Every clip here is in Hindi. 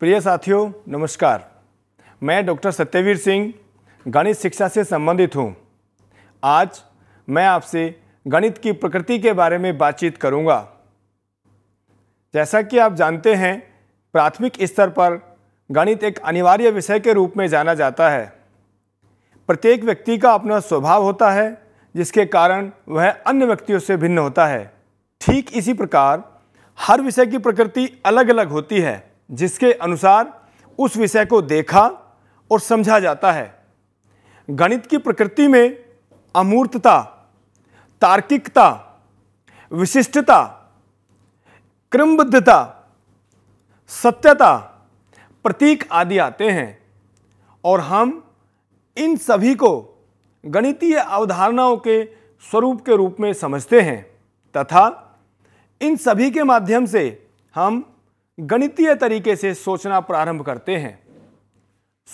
प्रिय साथियों नमस्कार मैं डॉक्टर सत्यवीर सिंह गणित शिक्षा से संबंधित हूँ आज मैं आपसे गणित की प्रकृति के बारे में बातचीत करूँगा जैसा कि आप जानते हैं प्राथमिक स्तर पर गणित एक अनिवार्य विषय के रूप में जाना जाता है प्रत्येक व्यक्ति का अपना स्वभाव होता है जिसके कारण वह अन्य व्यक्तियों से भिन्न होता है ठीक इसी प्रकार हर विषय की प्रकृति अलग अलग होती है जिसके अनुसार उस विषय को देखा और समझा जाता है गणित की प्रकृति में अमूर्तता तार्किकता विशिष्टता क्रमबद्धता सत्यता प्रतीक आदि आते हैं और हम इन सभी को गणितीय अवधारणाओं के स्वरूप के रूप में समझते हैं तथा इन सभी के माध्यम से हम गणितीय तरीके से सोचना प्रारंभ करते हैं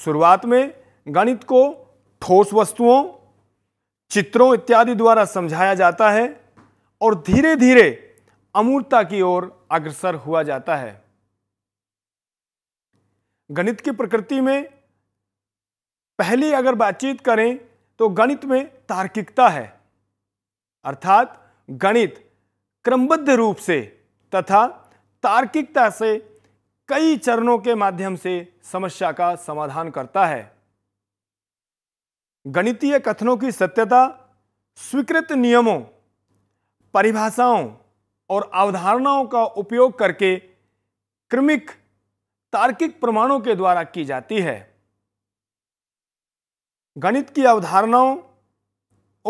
शुरुआत में गणित को ठोस वस्तुओं चित्रों इत्यादि द्वारा समझाया जाता है और धीरे धीरे अमूर्तता की ओर अग्रसर हुआ जाता है गणित की प्रकृति में पहली अगर बातचीत करें तो गणित में तार्किकता है अर्थात गणित क्रमबद्ध रूप से तथा तार्किकता से कई चरणों के माध्यम से समस्या का समाधान करता है गणितीय कथनों की सत्यता स्वीकृत नियमों परिभाषाओं और अवधारणाओं का उपयोग करके क्रमिक तार्किक प्रमाणों के द्वारा की जाती है गणित की अवधारणाओं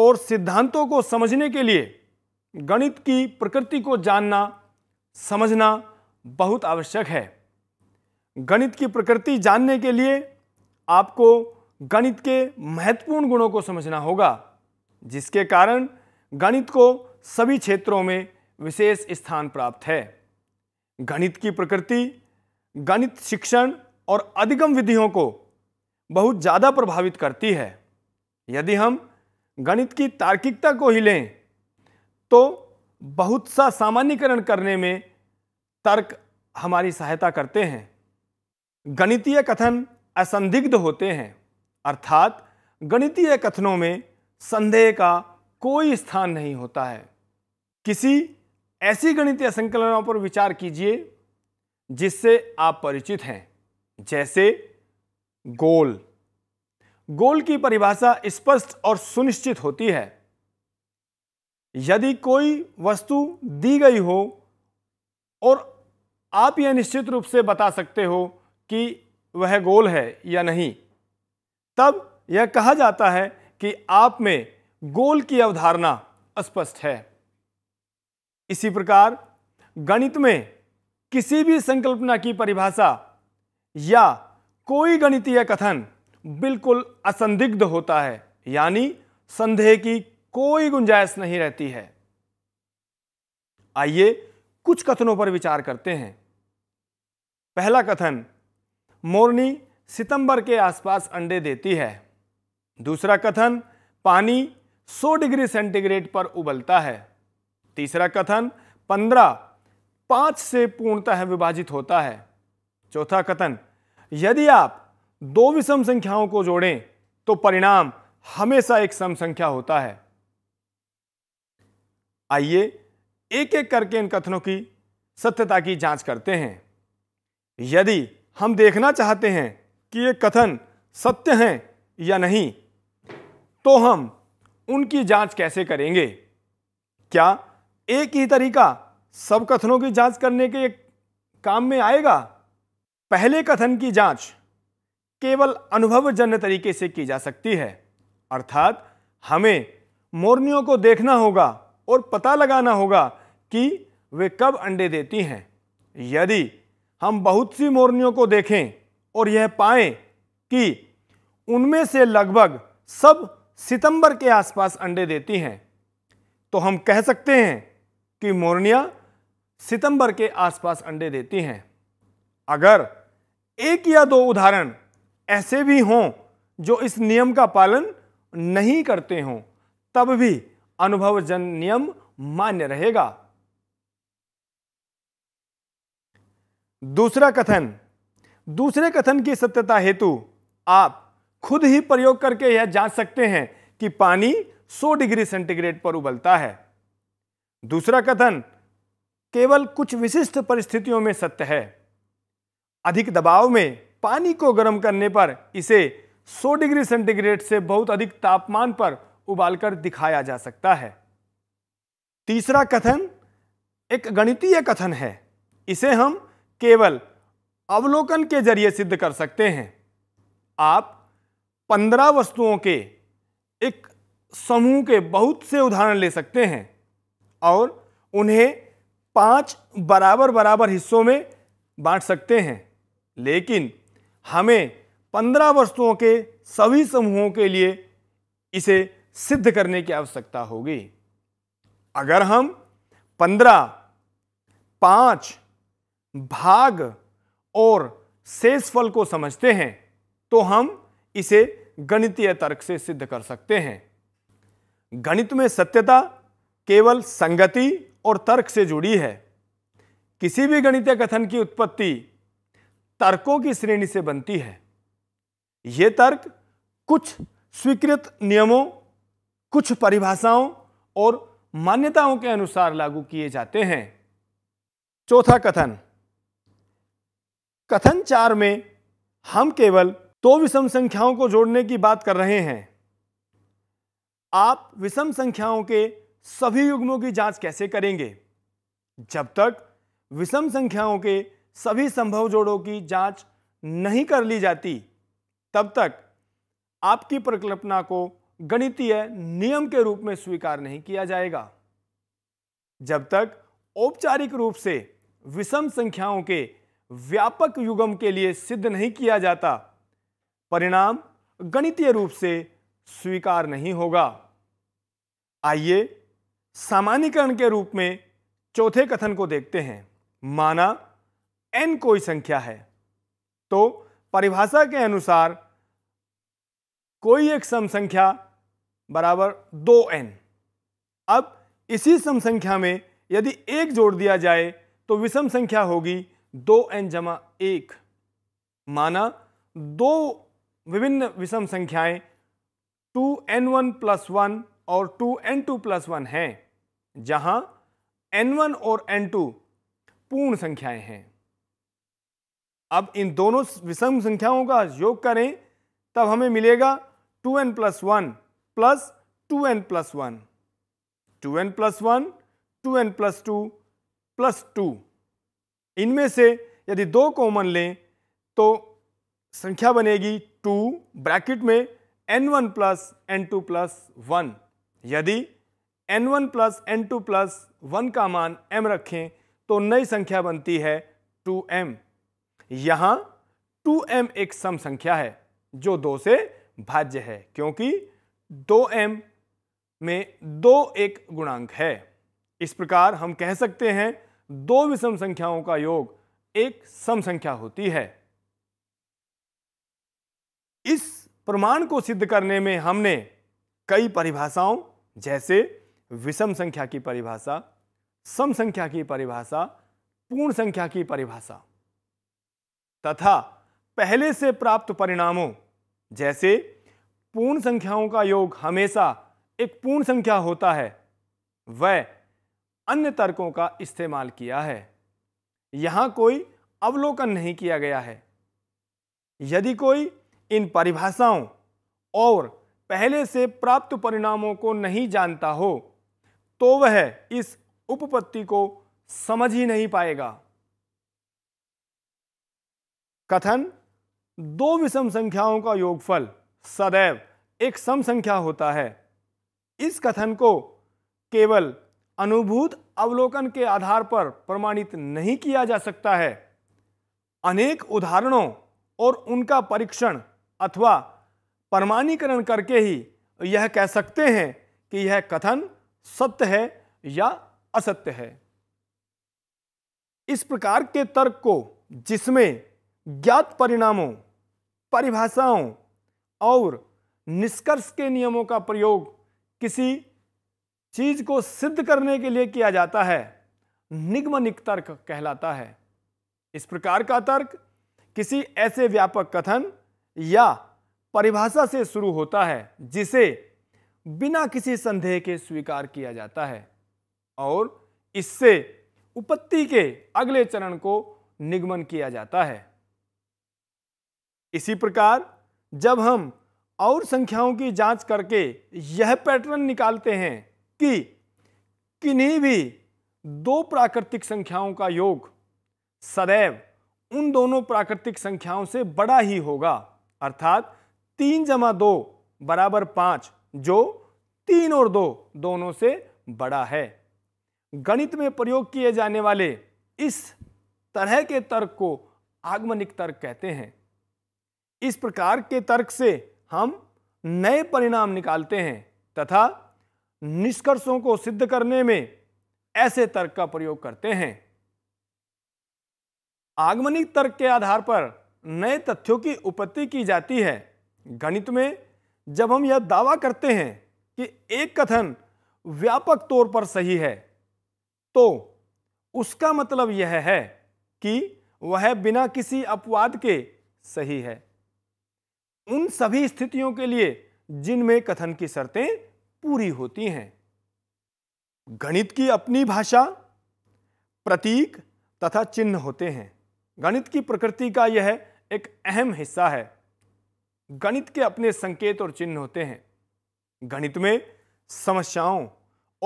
और सिद्धांतों को समझने के लिए गणित की प्रकृति को जानना समझना बहुत आवश्यक है गणित की प्रकृति जानने के लिए आपको गणित के महत्वपूर्ण गुणों को समझना होगा जिसके कारण गणित को सभी क्षेत्रों में विशेष स्थान प्राप्त है गणित की प्रकृति गणित शिक्षण और अधिगम विधियों को बहुत ज़्यादा प्रभावित करती है यदि हम गणित की तार्किकता को ही लें तो बहुत सा सामान्यकरण करने में तर्क हमारी सहायता करते हैं गणितीय कथन असंदिग्ध होते हैं अर्थात गणितीय कथनों में संदेह का कोई स्थान नहीं होता है किसी ऐसी गणितीय संकलनों पर विचार कीजिए जिससे आप परिचित हैं जैसे गोल गोल की परिभाषा स्पष्ट और सुनिश्चित होती है यदि कोई वस्तु दी गई हो और आप यह निश्चित रूप से बता सकते हो कि वह गोल है या नहीं तब यह कहा जाता है कि आप में गोल की अवधारणा स्पष्ट है इसी प्रकार गणित में किसी भी संकल्पना की परिभाषा या कोई गणितीय कथन बिल्कुल असंदिग्ध होता है यानी संदेह की कोई गुंजाइश नहीं रहती है आइए कुछ कथनों पर विचार करते हैं पहला कथन मोरनी सितंबर के आसपास अंडे देती है दूसरा कथन पानी 100 डिग्री सेंटीग्रेड पर उबलता है तीसरा कथन 15 5 से पूर्णतः विभाजित होता है चौथा कथन यदि आप दो विषम संख्याओं को जोड़ें तो परिणाम हमेशा एक सम संख्या होता है आइए एक एक करके इन कथनों की सत्यता की जांच करते हैं यदि हम देखना चाहते हैं कि ये कथन सत्य हैं या नहीं तो हम उनकी जांच कैसे करेंगे क्या एक ही तरीका सब कथनों की जांच करने के काम में आएगा पहले कथन की जांच केवल अनुभवजन्य तरीके से की जा सकती है अर्थात हमें मोरनियों को देखना होगा और पता लगाना होगा कि वे कब अंडे देती हैं यदि हम बहुत सी मोरनियों को देखें और यह पाएं कि उनमें से लगभग सब सितंबर के आसपास अंडे देती हैं तो हम कह सकते हैं कि मोरनिया सितंबर के आसपास अंडे देती हैं अगर एक या दो उदाहरण ऐसे भी हों जो इस नियम का पालन नहीं करते हों तब भी अनुभवजन नियम मान्य रहेगा दूसरा कथन दूसरे कथन की सत्यता हेतु आप खुद ही प्रयोग करके यह जांच सकते हैं कि पानी 100 डिग्री सेंटीग्रेड पर उबलता है दूसरा कथन केवल कुछ विशिष्ट परिस्थितियों में सत्य है अधिक दबाव में पानी को गर्म करने पर इसे 100 डिग्री सेंटीग्रेड से बहुत अधिक तापमान पर उबालकर दिखाया जा सकता है तीसरा कथन एक गणितीय कथन है इसे हम केवल अवलोकन के जरिए सिद्ध कर सकते हैं आप पंद्रह वस्तुओं के एक समूह के बहुत से उदाहरण ले सकते हैं और उन्हें पांच बराबर बराबर हिस्सों में बांट सकते हैं लेकिन हमें पंद्रह वस्तुओं के सभी समूहों के लिए इसे सिद्ध करने की आवश्यकता होगी अगर हम पंद्रह पांच भाग और शेष फल को समझते हैं तो हम इसे गणितीय तर्क से सिद्ध कर सकते हैं गणित में सत्यता केवल संगति और तर्क से जुड़ी है किसी भी गणितीय कथन की उत्पत्ति तर्कों की श्रेणी से बनती है यह तर्क कुछ स्वीकृत नियमों कुछ परिभाषाओं और मान्यताओं के अनुसार लागू किए जाते हैं चौथा कथन कथन चार में हम केवल तो विषम संख्याओं को जोड़ने की बात कर रहे हैं आप विषम संख्याओं के सभी युग्मों की जांच कैसे करेंगे जब तक विषम संख्याओं के सभी संभव जोड़ों की जांच नहीं कर ली जाती तब तक आपकी परिकल्पना को गणितीय नियम के रूप में स्वीकार नहीं किया जाएगा जब तक औपचारिक रूप से विषम संख्याओं के व्यापक युगम के लिए सिद्ध नहीं किया जाता परिणाम गणितीय रूप से स्वीकार नहीं होगा आइए सामान्यकरण के रूप में चौथे कथन को देखते हैं माना n कोई संख्या है तो परिभाषा के अनुसार कोई एक सम संख्या बराबर दो एन अब इसी सम संख्या में यदि एक जोड़ दिया जाए तो विषम संख्या होगी दो एन जमा एक माना दो विभिन्न विषम संख्याएं two n one plus one और two n two plus one हैं जहां एन वन और एन टू पूर्ण संख्याएं हैं अब इन दोनों विषम संख्याओं का योग करें तब हमें मिलेगा two n plus one plus 2n plus 1. 2n plus 1, 2n plus 2 plus 2 इनमें से यदि दो कॉमन लें तो संख्या बनेगी 2 ब्रैकेट में n1 plus n two plus one यदि n1 plus n two plus one का मान m रखें तो नई संख्या बनती है 2m यहाँ 2m एक सम संख्या है जो दो से भाज्य है क्योंकि दो एम में दो एक गुणांक है इस प्रकार हम कह सकते हैं दो विषम संख्याओं का योग एक सम संख्या होती है इस प्रमाण को सिद्ध करने में हमने कई परिभाषाओं जैसे विषम संख्या की परिभाषा सम संख्या की परिभाषा पूर्ण संख्या की परिभाषा तथा पहले से प्राप्त परिणामों जैसे पूर्ण संख्याओं का योग हमेशा एक पूर्ण संख्या होता है वह अन्य तर्कों का इस्तेमाल किया है यहां कोई अवलोकन नहीं किया गया है यदि कोई इन परिभाषाओं और पहले से प्राप्त परिणामों को नहीं जानता हो तो वह इस उपपत्ति को समझ ही नहीं पाएगा कथन दो विषम संख्याओं का योगफल सदैव एक सम संख्या होता है इस कथन को केवल अनुभूत अवलोकन के आधार पर प्रमाणित नहीं किया जा सकता है अनेक उदाहरणों और उनका परीक्षण अथवा प्रमाणीकरण करके ही यह कह सकते हैं कि यह कथन सत्य है या असत्य है इस प्रकार के तर्क को जिसमें ज्ञात परिणामों परिभाषाओं और निष्कर्ष के नियमों का प्रयोग किसी चीज को सिद्ध करने के लिए किया जाता है निगमनिक तर्क कहलाता है इस प्रकार का तर्क किसी ऐसे व्यापक कथन या परिभाषा से शुरू होता है जिसे बिना किसी संदेह के स्वीकार किया जाता है और इससे उपत्ति के अगले चरण को निगमन किया जाता है इसी प्रकार जब हम और संख्याओं की जांच करके यह पैटर्न निकालते हैं कि किन्हीं भी दो प्राकृतिक संख्याओं का योग सदैव उन दोनों प्राकृतिक संख्याओं से बड़ा ही होगा अर्थात तीन जमा दो बराबर पाँच जो तीन और दो दोनों से बड़ा है गणित में प्रयोग किए जाने वाले इस तरह के तर्क को आगमनिक तर्क कहते हैं इस प्रकार के तर्क से हम नए परिणाम निकालते हैं तथा निष्कर्षों को सिद्ध करने में ऐसे तर्क का प्रयोग करते हैं आगमनिक तर्क के आधार पर नए तथ्यों की उपत्ति की जाती है गणित में जब हम यह दावा करते हैं कि एक कथन व्यापक तौर पर सही है तो उसका मतलब यह है कि वह बिना किसी अपवाद के सही है उन सभी स्थितियों के लिए जिनमें कथन की शर्तें पूरी होती हैं गणित की अपनी भाषा प्रतीक तथा चिन्ह होते हैं गणित की प्रकृति का यह एक अहम हिस्सा है गणित के अपने संकेत और चिन्ह होते हैं गणित में समस्याओं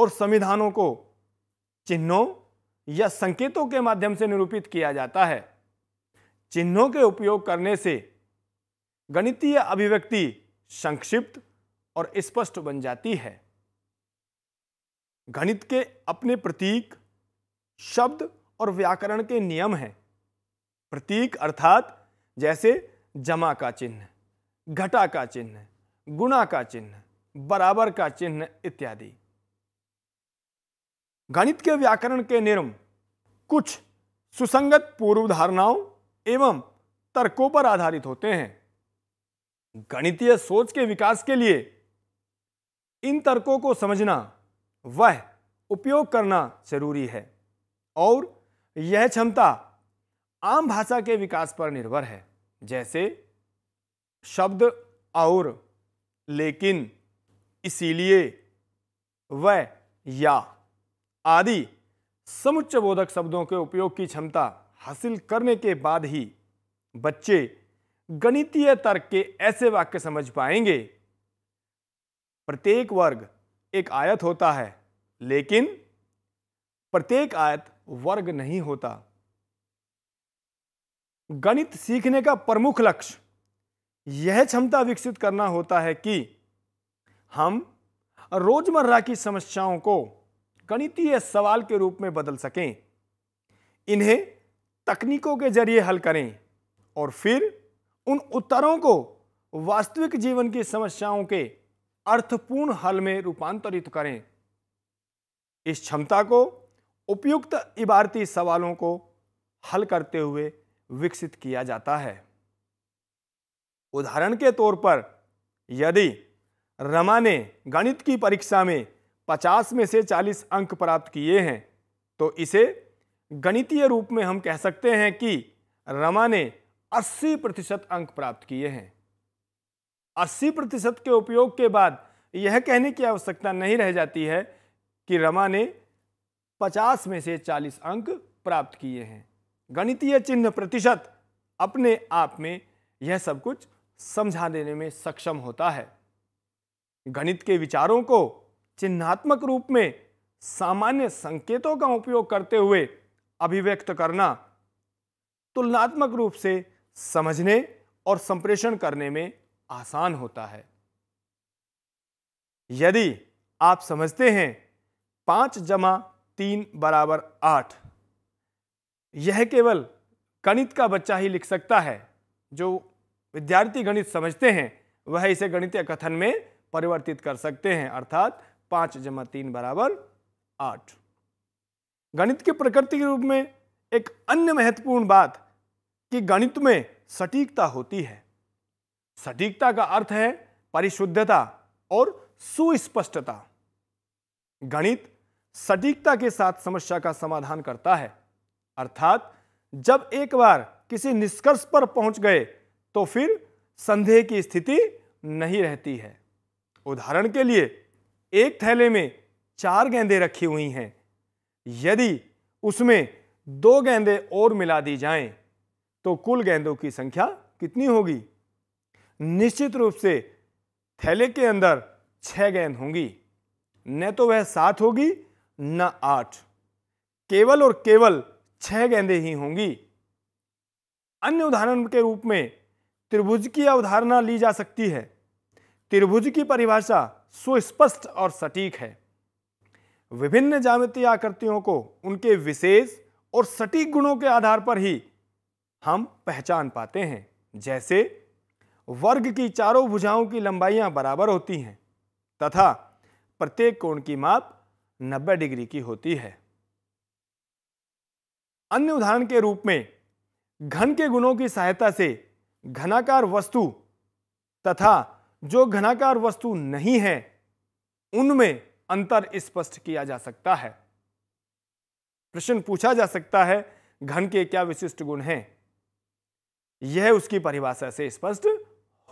और संविधानों को चिन्हों या संकेतों के माध्यम से निरूपित किया जाता है चिन्हों के उपयोग करने से गणितीय अभिव्यक्ति संक्षिप्त और स्पष्ट बन जाती है गणित के अपने प्रतीक शब्द और व्याकरण के नियम हैं प्रतीक अर्थात जैसे जमा का चिन्ह घटा का चिन्ह गुणा का चिन्ह बराबर का चिन्ह इत्यादि गणित के व्याकरण के नियम कुछ सुसंगत पूर्व धारणाओं एवं तर्कों पर आधारित होते हैं गणितीय सोच के विकास के लिए इन तर्कों को समझना वह उपयोग करना जरूरी है और यह क्षमता आम भाषा के विकास पर निर्भर है जैसे शब्द और लेकिन इसीलिए वह या आदि समुच्चबोधक बोधक शब्दों के उपयोग की क्षमता हासिल करने के बाद ही बच्चे गणितीय तर्क के ऐसे वाक्य समझ पाएंगे प्रत्येक वर्ग एक आयत होता है लेकिन प्रत्येक आयत वर्ग नहीं होता गणित सीखने का प्रमुख लक्ष्य यह क्षमता विकसित करना होता है कि हम रोजमर्रा की समस्याओं को गणितीय सवाल के रूप में बदल सकें इन्हें तकनीकों के जरिए हल करें और फिर उन उत्तरों को वास्तविक जीवन की समस्याओं के अर्थपूर्ण हल में रूपांतरित करें इस क्षमता को उपयुक्त इबारती सवालों को हल करते हुए विकसित किया जाता है उदाहरण के तौर पर यदि रमा ने गणित की परीक्षा में 50 में से 40 अंक प्राप्त किए हैं तो इसे गणितीय रूप में हम कह सकते हैं कि रमा ने अस्सी प्रतिशत अंक प्राप्त किए हैं अस्सी प्रतिशत के उपयोग के बाद यह कहने की आवश्यकता नहीं रह जाती है कि रमा ने पचास में से चालीस अंक प्राप्त किए हैं गणितीय चिन्ह प्रतिशत अपने आप में यह सब कुछ समझा देने में सक्षम होता है गणित के विचारों को चिन्हात्मक रूप में सामान्य संकेतों का उपयोग करते हुए अभिव्यक्त करना तुलनात्मक रूप से समझने और संप्रेषण करने में आसान होता है यदि आप समझते हैं पांच जमा तीन बराबर आठ यह केवल गणित का बच्चा ही लिख सकता है जो विद्यार्थी गणित समझते हैं वह इसे गणितीय कथन में परिवर्तित कर सकते हैं अर्थात पांच जमा तीन बराबर आठ गणित की प्रकृति के रूप में एक अन्य महत्वपूर्ण बात कि गणित में सटीकता होती है सटीकता का अर्थ है परिशुद्धता और सुस्पष्टता गणित सटीकता के साथ समस्या का समाधान करता है अर्थात जब एक बार किसी निष्कर्ष पर पहुंच गए तो फिर संदेह की स्थिति नहीं रहती है उदाहरण के लिए एक थैले में चार गेंदे रखी हुई हैं यदि उसमें दो गेंदे और मिला दी जाएं तो कुल गेंदों की संख्या कितनी होगी निश्चित रूप से थैले के अंदर छह गेंद होंगी न तो वह सात होगी न आठ केवल और केवल छह गेंदे ही होंगी अन्य उदाहरण के रूप में त्रिभुज की अवधारणा ली जा सकती है त्रिभुज की परिभाषा सुस्पष्ट और सटीक है विभिन्न जामितीय आकृतियों को उनके विशेष और सटीक गुणों के आधार पर ही हम पहचान पाते हैं जैसे वर्ग की चारों भुजाओं की लंबाइयां बराबर होती हैं तथा प्रत्येक कोण की माप 90 डिग्री की होती है अन्य उदाहरण के रूप में घन के गुणों की सहायता से घनाकार वस्तु तथा जो घनाकार वस्तु नहीं है उनमें अंतर स्पष्ट किया जा सकता है प्रश्न पूछा जा सकता है घन के क्या विशिष्ट गुण हैं यह उसकी परिभाषा से स्पष्ट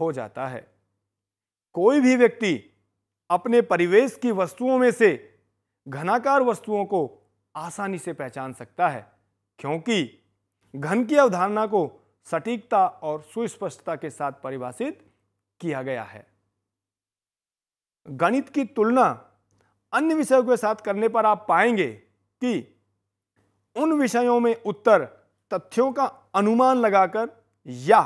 हो जाता है कोई भी व्यक्ति अपने परिवेश की वस्तुओं में से घनाकार वस्तुओं को आसानी से पहचान सकता है क्योंकि घन की अवधारणा को सटीकता और सुस्पष्टता के साथ परिभाषित किया गया है गणित की तुलना अन्य विषयों के साथ करने पर आप पाएंगे कि उन विषयों में उत्तर तथ्यों का अनुमान लगाकर या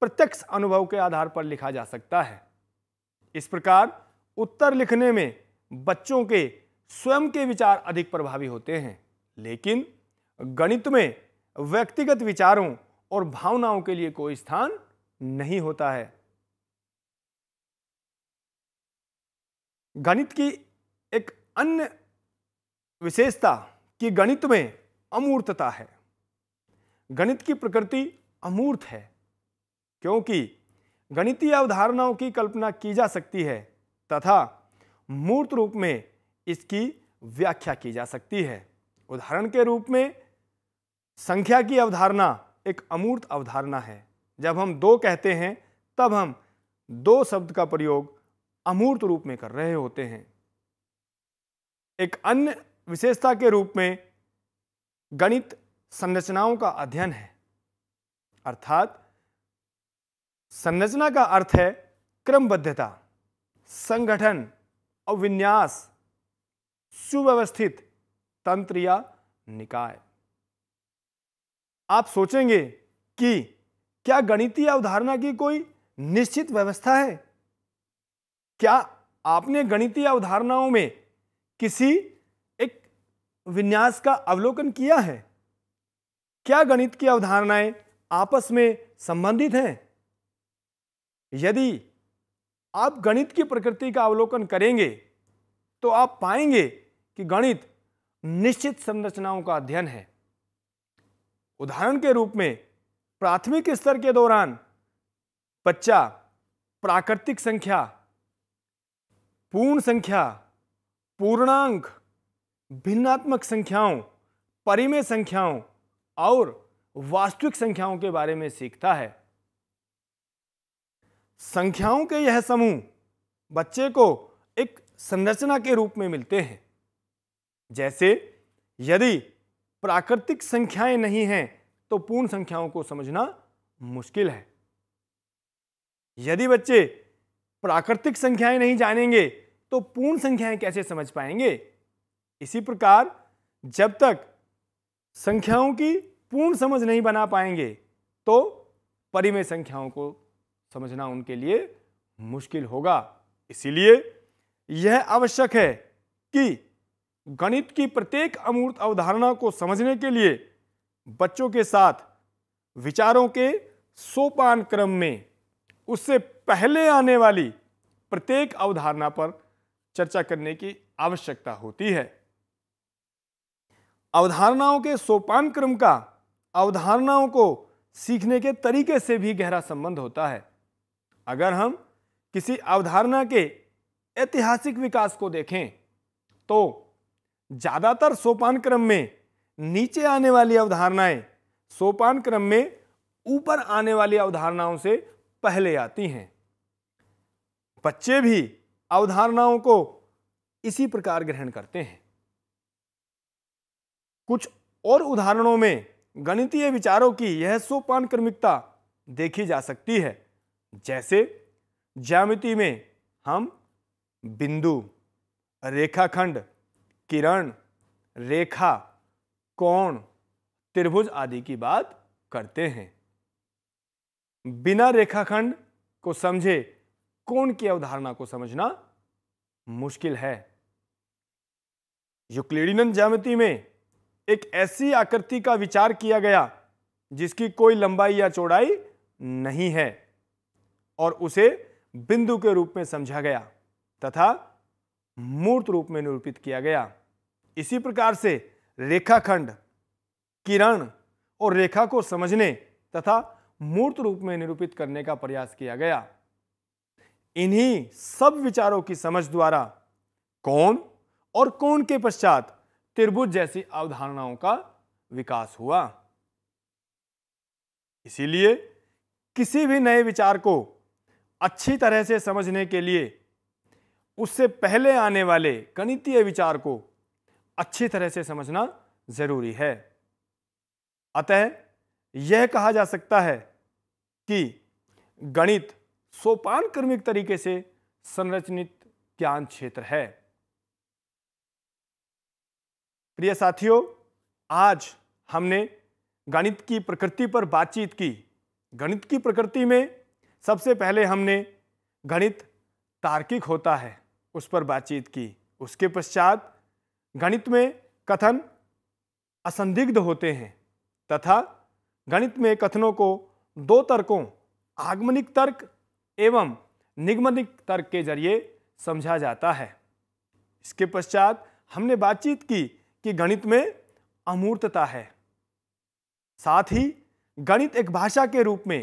प्रत्यक्ष अनुभव के आधार पर लिखा जा सकता है इस प्रकार उत्तर लिखने में बच्चों के स्वयं के विचार अधिक प्रभावी होते हैं लेकिन गणित में व्यक्तिगत विचारों और भावनाओं के लिए कोई स्थान नहीं होता है गणित की एक अन्य विशेषता कि गणित में अमूर्तता है गणित की प्रकृति अमूर्त है क्योंकि गणितीय अवधारणाओं की कल्पना की जा सकती है तथा मूर्त रूप में इसकी व्याख्या की जा सकती है उदाहरण के रूप में संख्या की अवधारणा एक अमूर्त अवधारणा है जब हम दो कहते हैं तब हम दो शब्द का प्रयोग अमूर्त रूप में कर रहे होते हैं एक अन्य विशेषता के रूप में गणित संरचनाओं का अध्ययन है अर्थात संरचना का अर्थ है क्रमबद्धता संगठन और विन्यास सुव्यवस्थित तंत्र या निकाय आप सोचेंगे कि क्या गणितीय अवधारणा की कोई निश्चित व्यवस्था है क्या आपने गणितीय अवधारणाओं में किसी एक विन्यास का अवलोकन किया है क्या गणित की अवधारणाएं आपस में संबंधित हैं यदि आप गणित की प्रकृति का अवलोकन करेंगे तो आप पाएंगे कि गणित निश्चित संरचनाओं का अध्ययन है उदाहरण के रूप में प्राथमिक स्तर के दौरान बच्चा प्राकृतिक संख्या पूर्ण संख्या पूर्णांक भिन्नात्मक संख्याओं परिमेय संख्याओं और वास्तविक संख्याओं के बारे में सीखता है संख्याओं के यह समूह बच्चे को एक संरचना के रूप में मिलते हैं जैसे यदि प्राकृतिक संख्याएं नहीं हैं तो पूर्ण संख्याओं को समझना मुश्किल है यदि बच्चे प्राकृतिक संख्याएं नहीं जानेंगे तो पूर्ण संख्याएं कैसे समझ पाएंगे इसी प्रकार जब तक संख्याओं की पूर्ण समझ नहीं बना पाएंगे तो परिमेय संख्याओं को समझना उनके लिए मुश्किल होगा इसीलिए यह आवश्यक है कि गणित की प्रत्येक अमूर्त अवधारणा को समझने के लिए बच्चों के साथ विचारों के सोपान क्रम में उससे पहले आने वाली प्रत्येक अवधारणा पर चर्चा करने की आवश्यकता होती है अवधारणाओं के सोपान क्रम का अवधारणाओं को सीखने के तरीके से भी गहरा संबंध होता है अगर हम किसी अवधारणा के ऐतिहासिक विकास को देखें तो ज़्यादातर सोपान क्रम में नीचे आने वाली अवधारणाएं सोपान क्रम में ऊपर आने वाली अवधारणाओं से पहले आती हैं बच्चे भी अवधारणाओं को इसी प्रकार ग्रहण करते हैं कुछ और उदाहरणों में गणितीय विचारों की यह सोपान क्रमिकता देखी जा सकती है जैसे ज्यामिति में हम बिंदु रेखाखंड किरण रेखा कोण त्रिभुज आदि की बात करते हैं बिना रेखाखंड को समझे कोण की अवधारणा को समझना मुश्किल है युक्लिडिनन ज्यामिति में एक ऐसी आकृति का विचार किया गया जिसकी कोई लंबाई या चौड़ाई नहीं है और उसे बिंदु के रूप में समझा गया तथा मूर्त रूप में निरूपित किया गया इसी प्रकार से रेखाखंड किरण और रेखा को समझने तथा मूर्त रूप में निरूपित करने का प्रयास किया गया इन्हीं सब विचारों की समझ द्वारा कौन और कौन के पश्चात त्रिभुज जैसी अवधारणाओं का विकास हुआ इसीलिए किसी भी नए विचार को अच्छी तरह से समझने के लिए उससे पहले आने वाले गणितीय विचार को अच्छी तरह से समझना जरूरी है अतः यह कहा जा सकता है कि गणित सोपान क्रमिक तरीके से संरचनित ज्ञान क्षेत्र है प्रिय साथियों आज हमने गणित की प्रकृति पर बातचीत की गणित की प्रकृति में सबसे पहले हमने गणित तार्किक होता है उस पर बातचीत की उसके पश्चात गणित में कथन असंदिग्ध होते हैं तथा गणित में कथनों को दो तर्कों आगमनिक तर्क एवं निगमनिक तर्क के जरिए समझा जाता है इसके पश्चात हमने बातचीत की कि गणित में अमूर्तता है साथ ही गणित एक भाषा के रूप में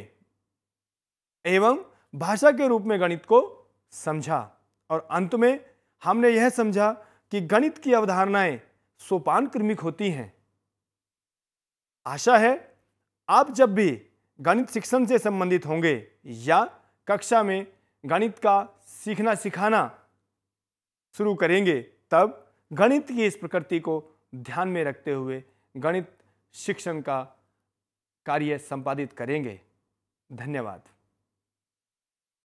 एवं भाषा के रूप में गणित को समझा और अंत में हमने यह समझा कि गणित की अवधारणाएं सोपान क्रमिक होती हैं आशा है आप जब भी गणित शिक्षण से संबंधित होंगे या कक्षा में गणित का सीखना सिखाना शुरू करेंगे तब गणित की इस प्रकृति को ध्यान में रखते हुए गणित शिक्षण का कार्य संपादित करेंगे धन्यवाद